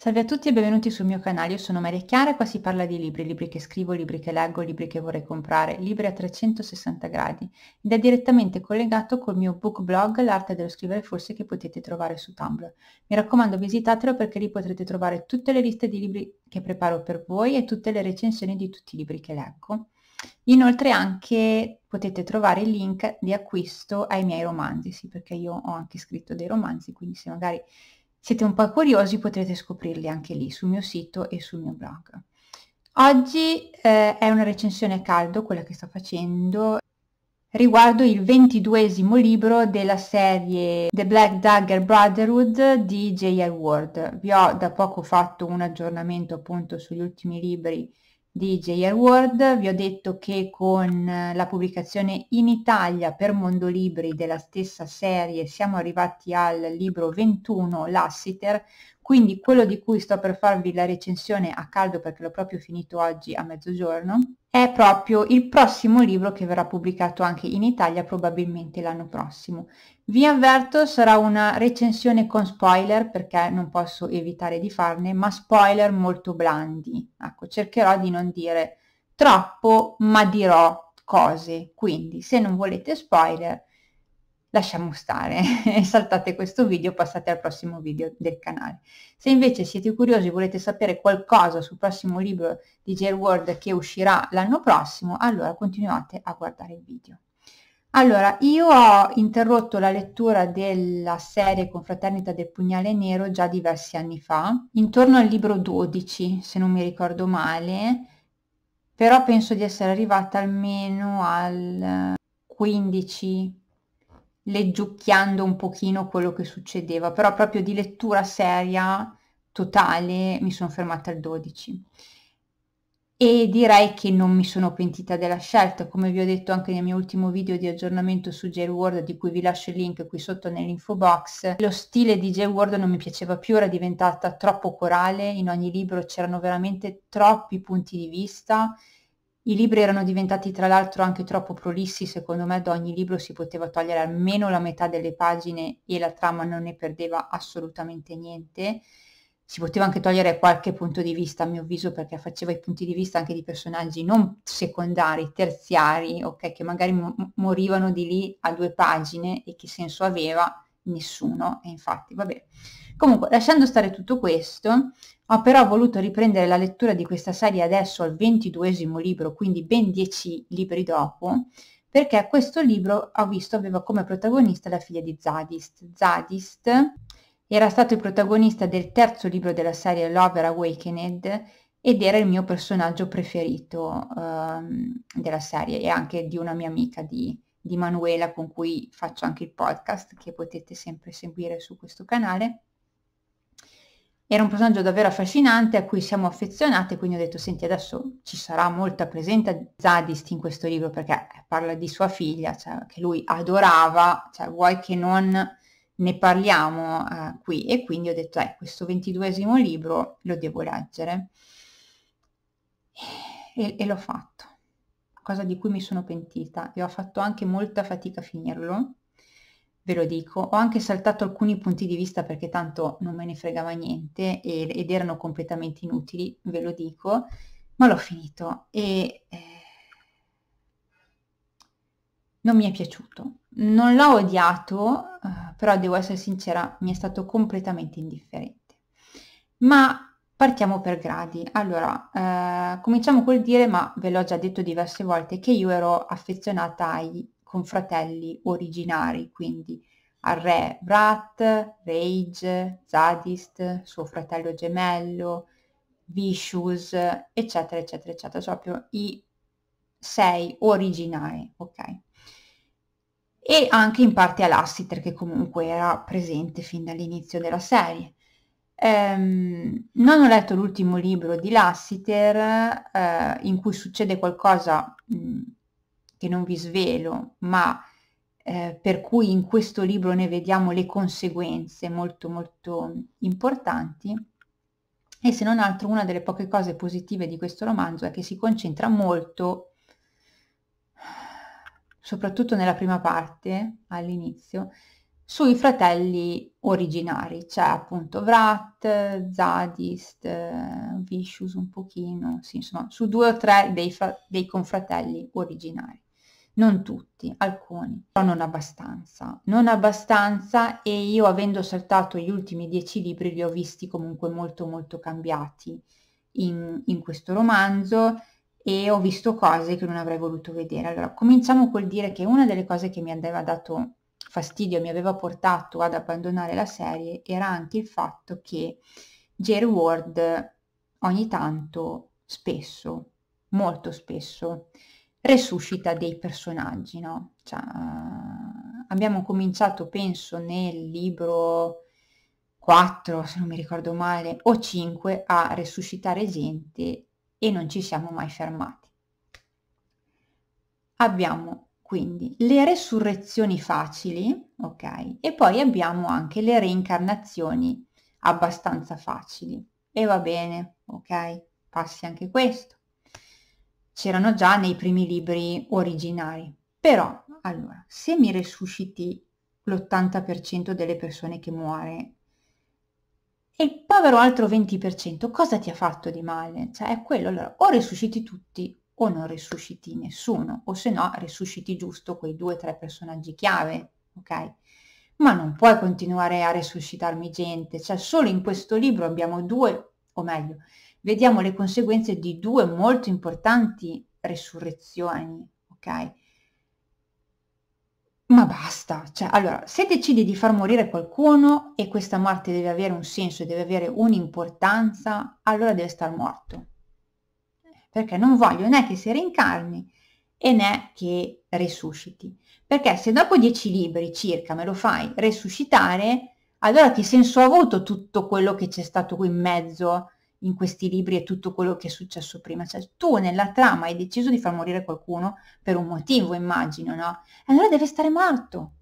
Salve a tutti e benvenuti sul mio canale, io sono Maria Chiara e qua si parla di libri, libri che scrivo, libri che leggo, libri che vorrei comprare, libri a 360 gradi ed è direttamente collegato col mio book blog L'arte dello scrivere forse che potete trovare su Tumblr. Mi raccomando visitatelo perché lì potrete trovare tutte le liste di libri che preparo per voi e tutte le recensioni di tutti i libri che leggo. Inoltre anche potete trovare il link di acquisto ai miei romanzi, sì perché io ho anche scritto dei romanzi, quindi se magari siete un po' curiosi potrete scoprirli anche lì sul mio sito e sul mio blog. Oggi eh, è una recensione a caldo quella che sto facendo riguardo il ventiduesimo libro della serie The Black Dagger Brotherhood di J.R. Ward. Vi ho da poco fatto un aggiornamento appunto sugli ultimi libri di JR World, vi ho detto che con eh, la pubblicazione in Italia per Mondolibri della stessa serie siamo arrivati al libro 21 Lassiter, quindi quello di cui sto per farvi la recensione a caldo perché l'ho proprio finito oggi a mezzogiorno, è proprio il prossimo libro che verrà pubblicato anche in Italia probabilmente l'anno prossimo. Vi avverto, sarà una recensione con spoiler perché non posso evitare di farne, ma spoiler molto blandi. Ecco, cercherò di non dire troppo, ma dirò cose. Quindi, se non volete spoiler, lasciamo stare e saltate questo video, passate al prossimo video del canale. Se invece siete curiosi e volete sapere qualcosa sul prossimo libro di Jail World che uscirà l'anno prossimo, allora continuate a guardare il video. Allora, io ho interrotto la lettura della serie Confraternita del Pugnale Nero già diversi anni fa, intorno al libro 12, se non mi ricordo male, però penso di essere arrivata almeno al 15, leggiucchiando un pochino quello che succedeva, però proprio di lettura seria totale mi sono fermata al 12 e direi che non mi sono pentita della scelta, come vi ho detto anche nel mio ultimo video di aggiornamento su J-Word, di cui vi lascio il link qui sotto nell'info box, lo stile di J-Word non mi piaceva più, era diventata troppo corale, in ogni libro c'erano veramente troppi punti di vista, i libri erano diventati tra l'altro anche troppo prolissi, secondo me da ogni libro si poteva togliere almeno la metà delle pagine e la trama non ne perdeva assolutamente niente si poteva anche togliere qualche punto di vista a mio avviso perché faceva i punti di vista anche di personaggi non secondari, terziari, ok, che magari m- morivano di lì a due pagine e che senso aveva nessuno, e infatti vabbè. Comunque, lasciando stare tutto questo, ho però voluto riprendere la lettura di questa serie adesso al ventiduesimo libro, quindi ben dieci libri dopo, perché questo libro ho visto aveva come protagonista la figlia di Zadist. Zadist era stato il protagonista del terzo libro della serie Lover Awakened ed era il mio personaggio preferito um, della serie e anche di una mia amica di, di Manuela con cui faccio anche il podcast che potete sempre seguire su questo canale. Era un personaggio davvero affascinante a cui siamo affezionate, quindi ho detto, senti, adesso ci sarà molta presenza di Zadist in questo libro perché eh, parla di sua figlia, cioè, che lui adorava, cioè, vuoi che non ne parliamo eh, qui e quindi ho detto eh, questo ventiduesimo libro lo devo leggere e, e l'ho fatto, cosa di cui mi sono pentita e ho fatto anche molta fatica a finirlo, ve lo dico, ho anche saltato alcuni punti di vista perché tanto non me ne fregava niente ed erano completamente inutili, ve lo dico, ma l'ho finito e... Eh, non mi è piaciuto. Non l'ho odiato, eh, però devo essere sincera, mi è stato completamente indifferente. Ma partiamo per gradi. Allora, eh, cominciamo col dire, ma ve l'ho già detto diverse volte, che io ero affezionata ai confratelli originari, quindi al re Vrat, Rage, Zadist, suo fratello gemello, Vishus, eccetera, eccetera, eccetera, proprio i sei originari, ok? e anche in parte a Lassiter che comunque era presente fin dall'inizio della serie. Ehm, non ho letto l'ultimo libro di Lassiter eh, in cui succede qualcosa mh, mm, che non vi svelo, ma eh, per cui in questo libro ne vediamo le conseguenze molto molto importanti e se non altro una delle poche cose positive di questo romanzo è che si concentra molto soprattutto nella prima parte, all'inizio, sui fratelli originari, cioè appunto Vrat, Zadist, Vishus un pochino, sì, insomma, su due o tre dei, dei confratelli originari. Non tutti, alcuni, però non abbastanza. Non abbastanza e io avendo saltato gli ultimi dieci libri li ho visti comunque molto molto cambiati in, in questo romanzo e ho visto cose che non avrei voluto vedere. Allora, cominciamo col dire che una delle cose che mi aveva dato fastidio, mi aveva portato ad abbandonare la serie, era anche il fatto che Jerry Ward ogni tanto, spesso, molto spesso, resuscita dei personaggi, no? Cioè, eh, abbiamo cominciato, penso, nel libro 4, se non mi ricordo male, o 5, a resuscitare gente e non ci siamo mai fermati. Abbiamo quindi le resurrezioni facili, ok? E poi abbiamo anche le reincarnazioni abbastanza facili. E va bene, ok? Passi anche questo. C'erano già nei primi libri originari. Però, allora, se mi resusciti l'80% delle persone che muore e il povero altro 20% cosa ti ha fatto di male? Cioè è quello, allora o risusciti tutti o non risusciti nessuno, o se no risusciti giusto quei due o tre personaggi chiave, ok? Ma non puoi continuare a resuscitarmi gente, cioè solo in questo libro abbiamo due, o meglio, vediamo le conseguenze di due molto importanti resurrezioni, ok? Ma basta, cioè, allora, se decidi di far morire qualcuno e questa morte deve avere un senso e deve avere un'importanza, allora deve star morto. Perché non voglio né che si reincarni e né che risusciti. Perché se dopo dieci libri circa me lo fai resuscitare, allora che senso ha avuto tutto quello che c'è stato qui in mezzo? in questi libri e tutto quello che è successo prima. Cioè, tu nella trama hai deciso di far morire qualcuno per un motivo, immagino, no? E allora deve stare morto.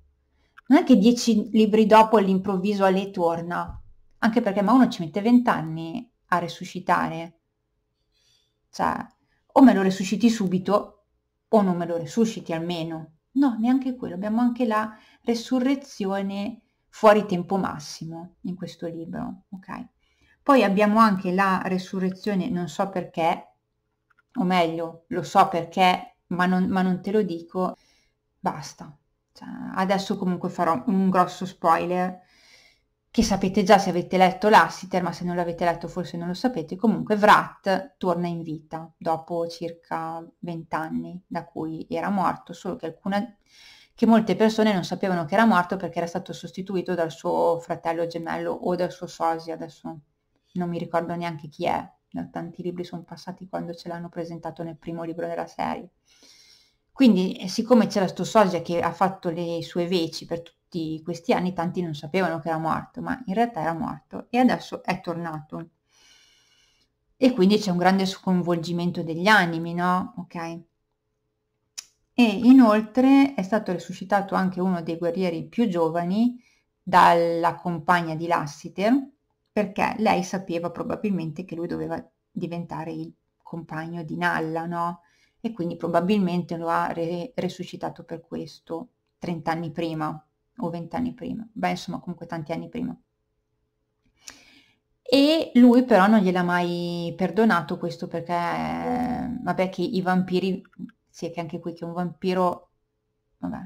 Non è che dieci libri dopo all'improvviso a lei torna, anche perché ma uno ci mette vent'anni a resuscitare. Cioè, o me lo resusciti subito o non me lo resusciti almeno. No, neanche quello. Abbiamo anche la resurrezione fuori tempo massimo in questo libro, ok? Poi abbiamo anche la resurrezione, non so perché, o meglio, lo so perché, ma non, ma non te lo dico, basta. Cioè, adesso comunque farò un grosso spoiler, che sapete già se avete letto l'Assiter, ma se non l'avete letto forse non lo sapete, comunque Vrat torna in vita dopo circa 20 anni da cui era morto, solo che, alcune, che molte persone non sapevano che era morto perché era stato sostituito dal suo fratello gemello o dal suo sosia, adesso non mi ricordo neanche chi è, tanti libri sono passati quando ce l'hanno presentato nel primo libro della serie. Quindi, eh, siccome c'era sto Soja che ha fatto le sue veci per tutti questi anni, tanti non sapevano che era morto, ma in realtà era morto e adesso è tornato. E quindi c'è un grande sconvolgimento degli animi, no? Ok. E inoltre è stato resuscitato anche uno dei guerrieri più giovani dalla compagna di Lassiter, perché lei sapeva probabilmente che lui doveva diventare il compagno di Nalla, no? E quindi probabilmente lo ha re- resuscitato per questo 30 anni prima o 20 anni prima, beh insomma comunque tanti anni prima. E lui però non gliel'ha mai perdonato questo perché, vabbè che i vampiri, sì che anche qui che un vampiro, vabbè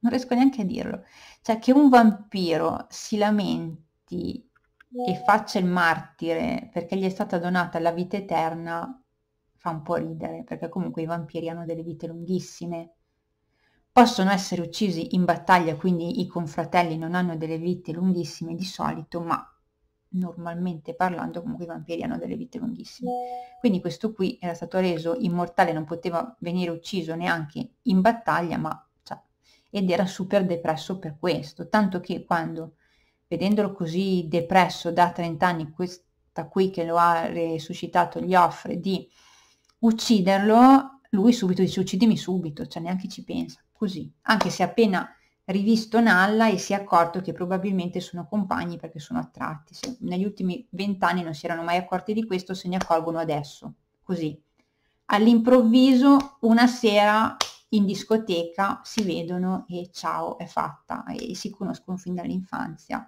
non riesco neanche a dirlo, cioè che un vampiro si lamenti e faccia il martire perché gli è stata donata la vita eterna fa un po' ridere, perché comunque i vampiri hanno delle vite lunghissime. Possono essere uccisi in battaglia, quindi i confratelli non hanno delle vite lunghissime di solito, ma normalmente parlando comunque i vampiri hanno delle vite lunghissime. Quindi questo qui era stato reso immortale, non poteva venire ucciso neanche in battaglia, ma cioè, ed era super depresso per questo, tanto che quando vedendolo così depresso da 30 anni, questa qui che lo ha resuscitato gli offre di ucciderlo, lui subito dice uccidimi subito, cioè neanche ci pensa, così, anche se appena rivisto Nalla e si è accorto che probabilmente sono compagni perché sono attratti. Se negli ultimi vent'anni non si erano mai accorti di questo, se ne accorgono adesso, così. All'improvviso, una sera, in discoteca si vedono e ciao, è fatta, e si conoscono fin dall'infanzia.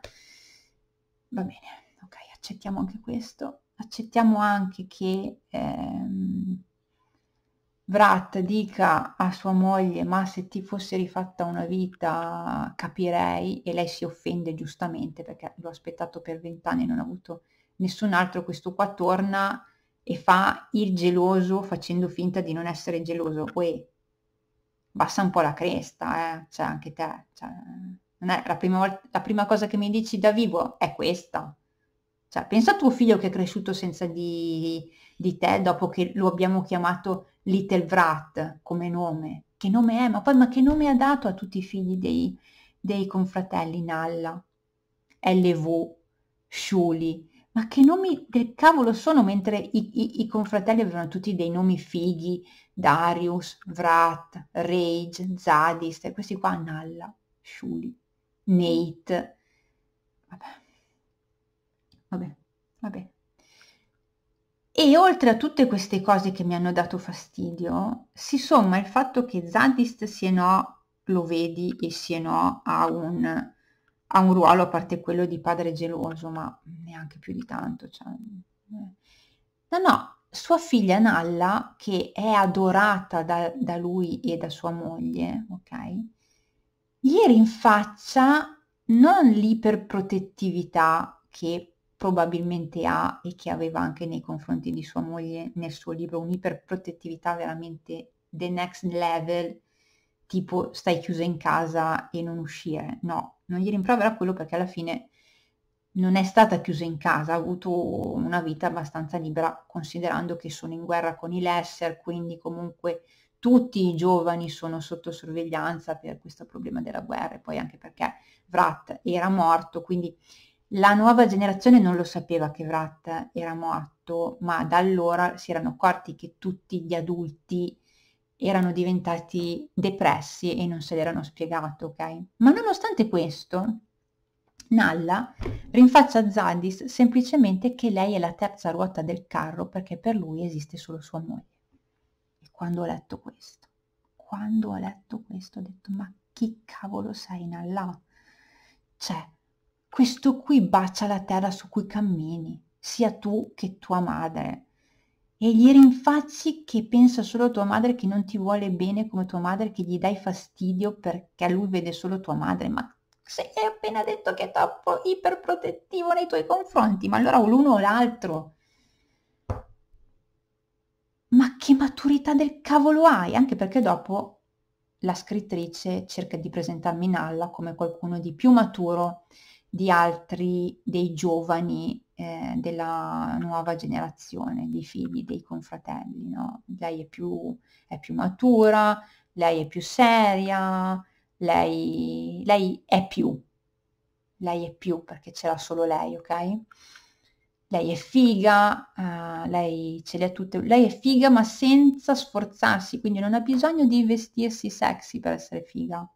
Va bene, ok, accettiamo anche questo. Accettiamo anche che ehm, Vrat dica a sua moglie ma se ti fosse rifatta una vita capirei e lei si offende giustamente perché l'ho aspettato per vent'anni e non ha avuto nessun altro, questo qua torna e fa il geloso facendo finta di non essere geloso. Uè, bassa un po' la cresta, eh? cioè anche te, cioè, non è la prima, volta, la prima cosa che mi dici da vivo è questa. Cioè, pensa a tuo figlio che è cresciuto senza di, di te dopo che lo abbiamo chiamato Little Vrat come nome. Che nome è? Ma poi ma che nome ha dato a tutti i figli dei, dei confratelli Nalla, LV, Shuli? Ma che nomi del cavolo sono mentre i, i, i confratelli avevano tutti dei nomi fighi, Darius, Vrat, Rage, Zadis, e questi qua, Nalla, Shuli, Nate, vabbè, vabbè, vabbè. E oltre a tutte queste cose che mi hanno dato fastidio, si somma il fatto che Zadist sia no lo vedi e sia no ha un, ha un ruolo a parte quello di padre geloso, ma neanche più di tanto. Cioè, eh. no, no, sua figlia Nalla, che è adorata da, da lui e da sua moglie, ok? Gli rinfaccia non l'iperprotettività che probabilmente ha e che aveva anche nei confronti di sua moglie nel suo libro, un'iperprotettività veramente the next level, tipo stai chiusa in casa e non uscire. No, non gli rimprovera quello perché alla fine non è stata chiusa in casa, ha avuto una vita abbastanza libera, considerando che sono in guerra con i Lesser, quindi comunque tutti i giovani sono sotto sorveglianza per questo problema della guerra e poi anche perché Vrat era morto, quindi la nuova generazione non lo sapeva che Vrat era morto, ma da allora si erano accorti che tutti gli adulti erano diventati depressi e non se l'erano spiegato, ok? Ma nonostante questo, Nalla rinfaccia a Zadis semplicemente che lei è la terza ruota del carro perché per lui esiste solo sua moglie. E quando ho letto questo, quando ho letto questo ho detto ma chi cavolo sei Nalla? Cioè, questo qui bacia la terra su cui cammini, sia tu che tua madre. E gli rinfacci che pensa solo tua madre che non ti vuole bene come tua madre, che gli dai fastidio perché lui vede solo tua madre, ma se hai appena detto che è troppo iperprotettivo nei tuoi confronti, ma allora o l'uno o l'altro. Ma che maturità del cavolo hai? Anche perché dopo la scrittrice cerca di presentarmi in alla come qualcuno di più maturo di altri dei giovani eh, della nuova generazione, dei figli, dei confratelli, no? Lei è più, è più matura, lei è più seria, lei, lei è più, lei è più perché c'era solo lei, ok? Lei è figa, uh, lei ce le ha tutte, lei è figa ma senza sforzarsi, quindi non ha bisogno di vestirsi sexy per essere figa.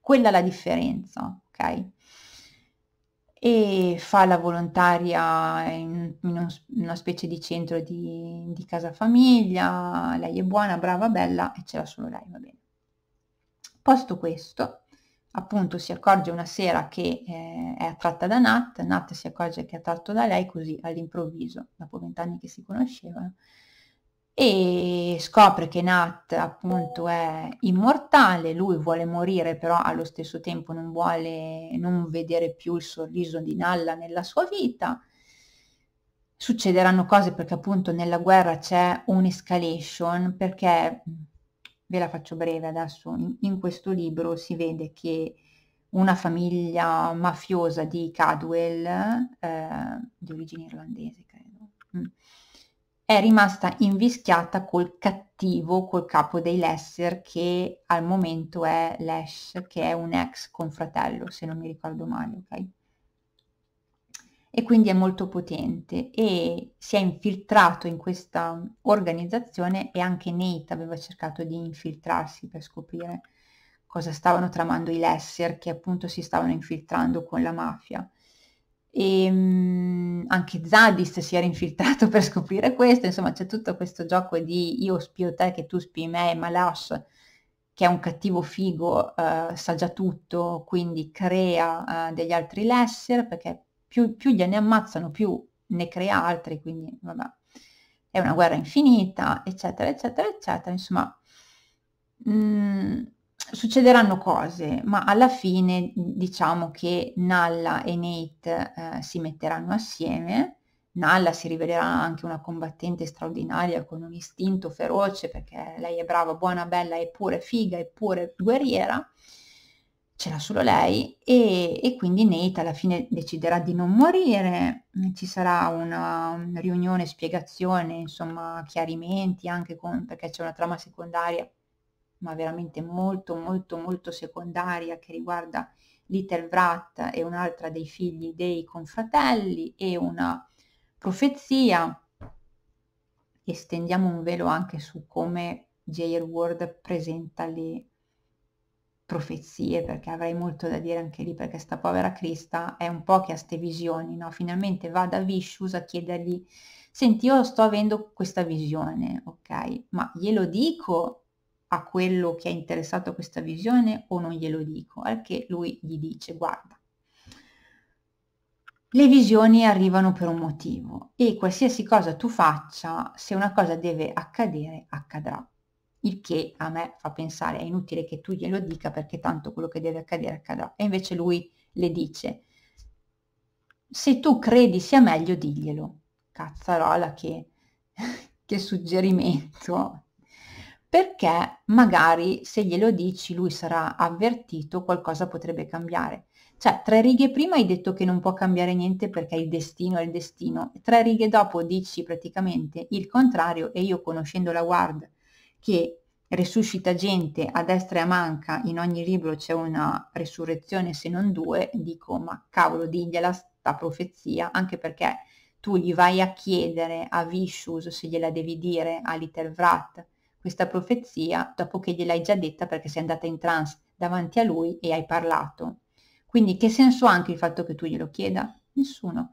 Quella è la differenza, ok? E fa la volontaria in, in una specie di centro di, di casa famiglia, lei è buona, brava, bella e c'era solo lei, va bene. Posto questo, appunto si accorge una sera che eh, è attratta da Nat, Nat si accorge che è attratto da lei così all'improvviso, dopo vent'anni che si conoscevano, e scopre che Nat appunto è immortale, lui vuole morire però allo stesso tempo non vuole non vedere più il sorriso di Nalla nella sua vita, succederanno cose perché appunto nella guerra c'è un'escalation perché ve la faccio breve adesso, in, in questo libro si vede che una famiglia mafiosa di Cadwell, eh, di origine irlandese credo, mm, è rimasta invischiata col cattivo, col capo dei Lesser, che al momento è Lesh, che è un ex confratello, se non mi ricordo male, ok? e quindi è molto potente e si è infiltrato in questa organizzazione e anche Nate aveva cercato di infiltrarsi per scoprire cosa stavano tramando i Lesser che appunto si stavano infiltrando con la mafia. E ehm, anche Zadis si era infiltrato per scoprire questo, insomma c'è tutto questo gioco di io spio te che tu spi me, ma Lash che è un cattivo figo, eh, sa già tutto, quindi crea eh, degli altri lesser perché più, più gliene ammazzano, più ne crea altri, quindi vabbè, è una guerra infinita, eccetera, eccetera, eccetera. Insomma, mh, mm, succederanno cose, ma alla fine diciamo che Nalla e Nate eh, si metteranno assieme. Nalla si rivelerà anche una combattente straordinaria con un istinto feroce perché lei è brava, buona, bella, eppure figa, eppure guerriera c'era solo lei e, e, quindi Nate alla fine deciderà di non morire, mm, ci sarà una, una riunione, spiegazione, insomma chiarimenti anche con, perché c'è una trama secondaria, ma veramente molto molto molto secondaria che riguarda Little Brat e un'altra dei figli dei confratelli e una profezia. Estendiamo un velo anche su come J.R. Ward presenta le profezie, perché avrei molto da dire anche lì, perché sta povera Crista è un po' che ha ste visioni, no? Finalmente va da Vishus a chiedergli, senti, io sto avendo questa visione, ok? Ma glielo dico a quello che è interessato a questa visione o non glielo dico? Al che lui gli dice, guarda, le visioni arrivano per un motivo e qualsiasi cosa tu faccia, se una cosa deve accadere, accadrà il che a me fa pensare è inutile che tu glielo dica perché tanto quello che deve accadere accadrà. E invece lui le dice, se tu credi sia meglio diglielo. Cazzarola che, che suggerimento. Perché magari se glielo dici lui sarà avvertito, qualcosa potrebbe cambiare. Cioè, tre righe prima hai detto che non può cambiare niente perché il destino è il destino. Tre righe dopo dici praticamente il contrario e io conoscendo la guard che risuscita gente a destra e a manca, in ogni libro c'è una risurrezione se non due, dico ma cavolo digliela sta profezia, anche perché tu gli vai a chiedere a Vishus se gliela devi dire a Little Vrat questa profezia dopo che gliel'hai già detta perché sei andata in trance davanti a lui e hai parlato. Quindi che senso ha anche il fatto che tu glielo chieda? Nessuno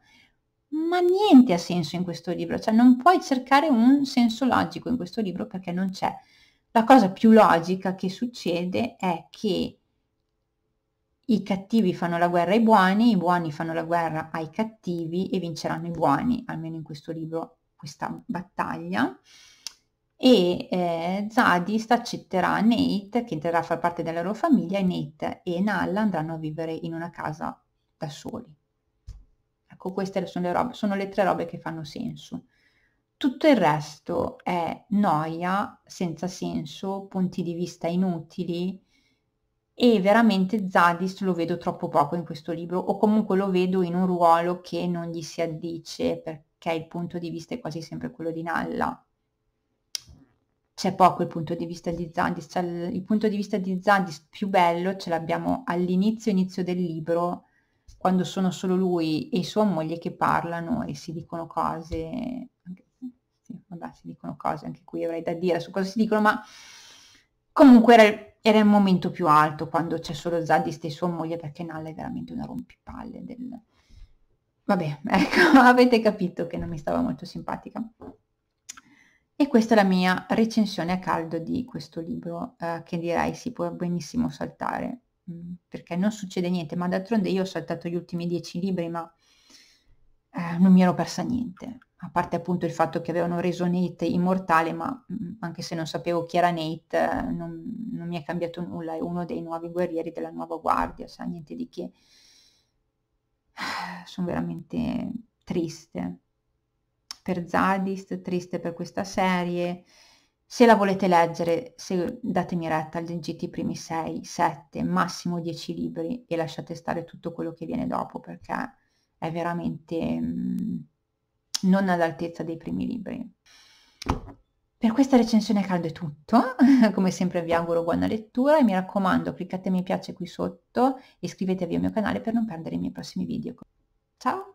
ma niente ha senso in questo libro, cioè non puoi cercare un senso logico in questo libro perché non c'è. La cosa più logica che succede è che i cattivi fanno la guerra ai buoni, i buoni fanno la guerra ai cattivi e vinceranno i buoni, almeno in questo libro, questa battaglia. E eh, Zadi accetterà Nate, che entrerà a far parte della loro famiglia, e Nate e Nalla andranno a vivere in una casa da soli. Ecco, queste sono le, robe, sono le tre robe che fanno senso. Tutto il resto è noia, senza senso, punti di vista inutili e veramente Zadis lo vedo troppo poco in questo libro o comunque lo vedo in un ruolo che non gli si addice perché il punto di vista è quasi sempre quello di Nalla. C'è poco il punto di vista di Zadis, il, il punto di vista di Zadis più bello ce l'abbiamo all'inizio, inizio del libro, quando sono solo lui e sua moglie che parlano e si dicono cose, anche, sì, vabbè, si dicono cose, anche qui avrei da dire su cosa si dicono, ma comunque era, era il momento più alto quando c'è solo Zadist e sua moglie perché Nalla è veramente una rompipalle del... Vabbè, ecco, avete capito che non mi stava molto simpatica. E questa è la mia recensione a caldo di questo libro, eh, che direi si può benissimo saltare Mm, perché non succede niente, ma d'altronde io ho saltato gli ultimi dieci libri, ma eh, non mi ero persa niente, a parte appunto il fatto che avevano reso Nate immortale, ma mm, anche se non sapevo chi era Nate, eh, non, non mi è cambiato nulla, è uno dei nuovi guerrieri della nuova guardia, sa niente di che. Sono veramente triste per Zadist, triste per questa serie. Se la volete leggere, se, datemi retta, leggete i primi 6, 7, massimo 10 libri e lasciate stare tutto quello che viene dopo perché è veramente mh, mm, non all'altezza dei primi libri. Per questa recensione caldo è tutto, come sempre vi auguro buona lettura e mi raccomando cliccate mi piace qui sotto e iscrivetevi al mio canale per non perdere i miei prossimi video. Ciao!